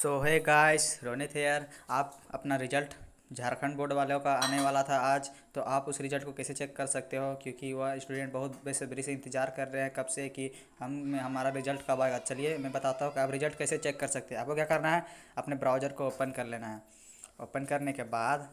सो है गाइस रोनित है यार आप अपना रिजल्ट झारखंड बोर्ड वालों का आने वाला था आज तो आप उस रिजल्ट को कैसे चेक कर सकते हो क्योंकि वह स्टूडेंट बहुत बेसब्री से इंतजार कर रहे हैं कब से कि हम हमारा रिजल्ट कब आएगा चलिए मैं बताता हूँ कि आप रिजल्ट कैसे चेक कर सकते हैं आपको क्या करना है अपने ब्राउज़र को ओपन कर लेना है ओपन करने के बाद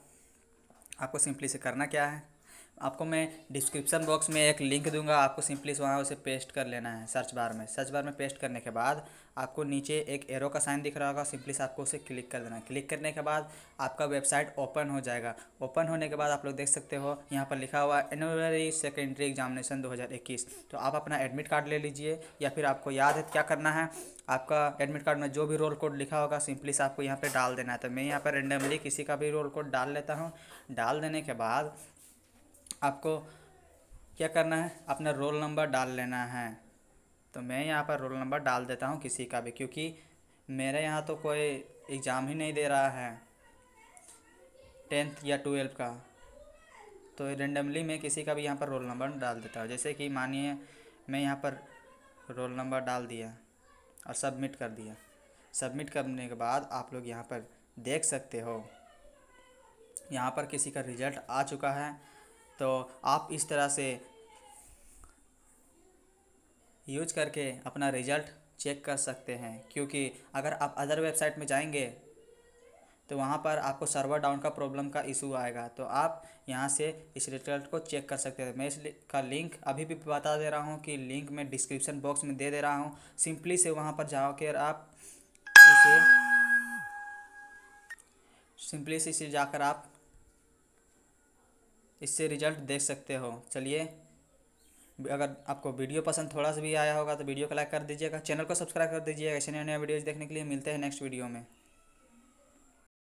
आपको सिंपली से करना क्या है आपको मैं डिस्क्रिप्सन बॉक्स में एक लिंक दूंगा आपको सिंपली वहाँ उसे पेस्ट कर लेना है सर्च बार में सर्च बार में पेस्ट करने के बाद आपको नीचे एक एरो का साइन दिख रहा होगा सिंपली आपको उसे क्लिक कर देना क्लिक करने के बाद आपका वेबसाइट ओपन हो जाएगा ओपन होने के बाद आप लोग देख सकते हो यहाँ पर लिखा हुआ एनुअलरी सेकेंडरी एग्जामिनेशन दो तो आप अपना एडमिट कार्ड ले लीजिए या फिर आपको याद है क्या करना है आपका एडमिट कार्ड में जो भी रोल कोड लिखा होगा सिंपली आपको यहाँ पर डाल देना है तो मैं यहाँ पर रेंडमली किसी का भी रोल कोड डाल लेता हूँ डाल देने के बाद आपको क्या करना है अपना रोल नंबर डाल लेना है तो मैं यहाँ पर रोल नंबर डाल देता हूँ किसी का भी क्योंकि मेरे यहाँ तो कोई एग्ज़ाम ही नहीं दे रहा है टेंथ या ट्वेल्व का तो रेंडमली मैं किसी का भी यहाँ पर रोल नंबर डाल देता हूँ जैसे कि मानिए मैं यहाँ पर रोल नंबर डाल दिया और सबमिट कर दिया सबमिट करने के बाद आप लोग यहाँ पर देख सकते हो यहाँ पर किसी का रिजल्ट आ चुका है तो आप इस तरह से यूज करके अपना रिजल्ट चेक कर सकते हैं क्योंकि अगर आप अदर वेबसाइट में जाएंगे तो वहाँ पर आपको सर्वर डाउन का प्रॉब्लम का इशू आएगा तो आप यहाँ से इस रिजल्ट को चेक कर सकते हैं मैं इस का लिंक अभी भी बता दे रहा हूँ कि लिंक मैं डिस्क्रिप्शन बॉक्स में दे दे रहा हूँ सिंपली से वहाँ पर जाकर आप इसे सिंपली से इसे जाकर आप इससे रिजल्ट देख सकते हो चलिए अगर आपको वीडियो पसंद थोड़ा सा भी आया होगा तो वीडियो को लाइक कर दीजिएगा चैनल को सब्सक्राइब कर दीजिएगा ऐसे नए नए वीडियोज़ देखने के लिए मिलते हैं नेक्स्ट वीडियो में